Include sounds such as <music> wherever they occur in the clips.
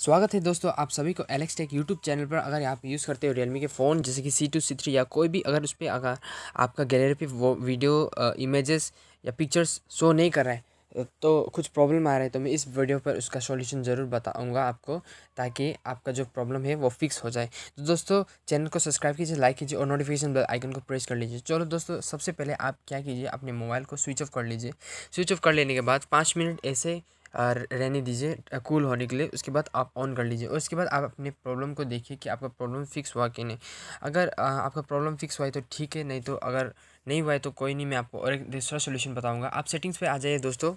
स्वागत है दोस्तों आप सभी को एलेक्स टेक यूट्यूब चैनल पर अगर आप यूज़ करते हो रियलमी के फ़ोन जैसे कि सी टू सी थ्री या कोई भी अगर उस पर अगर आपका गैलरी पे वो वीडियो इमेजेस या पिक्चर्स शो नहीं कर रहा है तो कुछ प्रॉब्लम आ रहा है तो मैं इस वीडियो पर उसका सॉल्यूशन ज़रूर बताऊंगा आपको ताकि आपका जो प्रॉब्लम है वो फिक्स हो जाए तो दोस्तों चैनल को सब्सक्राइब कीजिए लाइक कीजिए और नोटिफिकेशन बेल आइकन को प्रेस कर लीजिए चलो दोस्तों सबसे पहले आप क्या कीजिए अपने मोबाइल को स्विच ऑफ कर लीजिए स्विच ऑफ कर लेने के बाद पाँच मिनट ऐसे रहने दीजिए कूल होने के लिए उसके बाद आप ऑन कर लीजिए और उसके बाद आप अपने प्रॉब्लम को देखिए कि आपका प्रॉब्लम फिक्स हुआ कि नहीं अगर आपका प्रॉब्लम फिक्स हुआ है तो ठीक है नहीं तो अगर नहीं हुआ है तो कोई नहीं मैं आपको और एक दूसरा सोल्यूशन बताऊँगा आप सेटिंग्स पर आ जाइए दोस्तों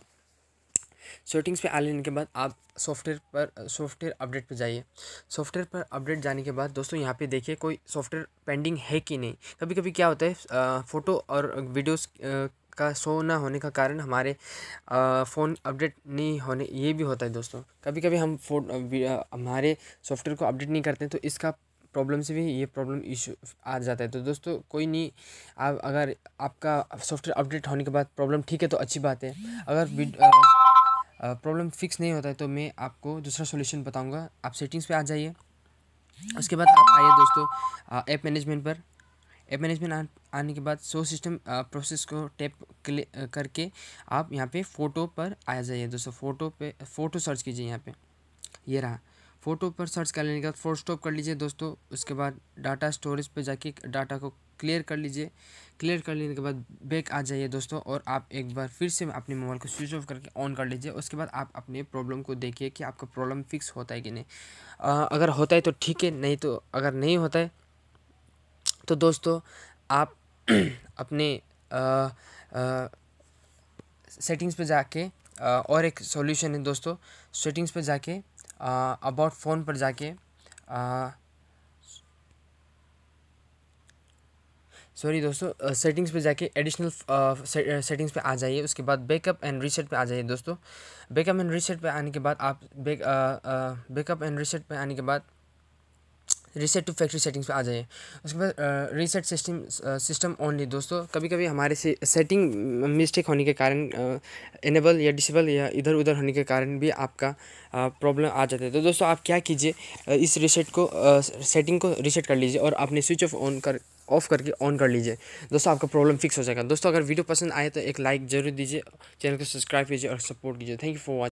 सेटिंग्स पे आ लेने के बाद आप सॉफ्टवेयर पर सॉफ्टवेयर अपडेट पे जाइए सॉफ्टवेयर पर अपडेट जाने के बाद दोस्तों यहाँ पे देखिए कोई सॉफ्टवेयर पेंडिंग है कि नहीं कभी कभी क्या होता है फ़ोटो और वीडियोस का शो ना होने का कारण हमारे फ़ोन अपडेट नहीं होने ये भी होता है दोस्तों कभी कभी हम फोन हमारे सॉफ्टवेयर को अपडेट नहीं करते तो इसका प्रॉब्लम से भी ये प्रॉब्लम इशू आ जाता है तो दोस्तों कोई नहीं आप अगर आपका सॉफ्टवेयर अपडेट होने के बाद प्रॉब्लम ठीक है तो अच्छी बात है अगर प्रॉब्लम फिक्स नहीं होता है तो मैं आपको दूसरा सोल्यूशन बताऊंगा आप सेटिंग्स पे आ जाइए उसके बाद आप आइए दोस्तों ऐप मैनेजमेंट पर ऐप मैनेजमेंट आने के बाद सो सिस्टम प्रोसेस को टैप करके आप यहाँ पे फ़ोटो पर आ जाइए दोस्तों फ़ोटो पे फ़ोटो सर्च कीजिए यहाँ पे ये रहा फ़ोटो पर सर्च कर लेने के बाद फोटो स्टॉप कर लीजिए दोस्तों उसके बाद डाटा स्टोरेज पे जाके डाटा को क्लियर कर लीजिए क्लियर कर लेने के बाद बैक आ जाइए दोस्तों और आप एक बार फिर से अपने मोबाइल को स्विच ऑफ करके ऑन कर लीजिए उसके बाद आप अपने प्रॉब्लम को देखिए कि आपका प्रॉब्लम फिक्स होता है कि नहीं आ, अगर होता है तो ठीक है नहीं तो अगर नहीं होता है तो दोस्तों आप <clears throat> अपने सेटिंग्स पे जाके आ, और एक सॉल्यूशन है दोस्तों सेटिंग्स पे जाके अबाउट फ़ोन पर जाके सॉरी दोस्तों सेटिंग्स पे जाके एडिशनल सेटिंग्स पे आ जाइए उसके बाद बैकअप एंड रीसेट पे आ जाइए दोस्तों बैकअप एंड रीसेट पे आने के बाद आप बैकअप एंड रीसेट पे आने के बाद रीसेट टू फैक्ट्री सेटिंग्स पे आ जाइए उसके बाद रीसेट सिस्टम सिस्टम ओनली दोस्तों कभी कभी हमारे से सेटिंग मिस्टेक होने के कारण इनेबल या डिसेबल या इधर उधर होने के कारण भी आपका प्रॉब्लम आ जाता है तो दोस्तों आप क्या कीजिए इस रीसेट को सेटिंग को रीसेट कर लीजिए और अपने स्विच ऑफ ऑन कर ऑफ करके ऑन कर लीजिए दोस्तों आपका प्रॉब्लम फिक्स हो जाएगा दोस्तों अगर वीडियो पसंद आए तो एक लाइक जरूर दीजिए चैनल को सब्सक्राइब कीजिए और सपोर्ट कीजिए थैंक यू फॉर वॉचिंग